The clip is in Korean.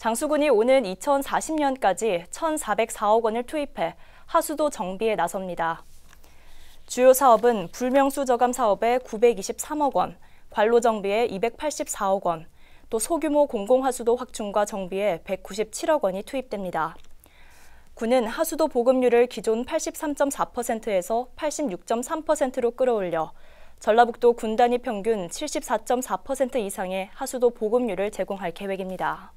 장수군이 오는 2040년까지 1,404억 원을 투입해 하수도 정비에 나섭니다. 주요 사업은 불명수 저감 사업에 923억 원, 관로 정비에 284억 원, 또 소규모 공공하수도 확충과 정비에 197억 원이 투입됩니다. 군은 하수도 보급률을 기존 83.4%에서 86.3%로 끌어올려 전라북도 군단위 평균 74.4% 이상의 하수도 보급률을 제공할 계획입니다.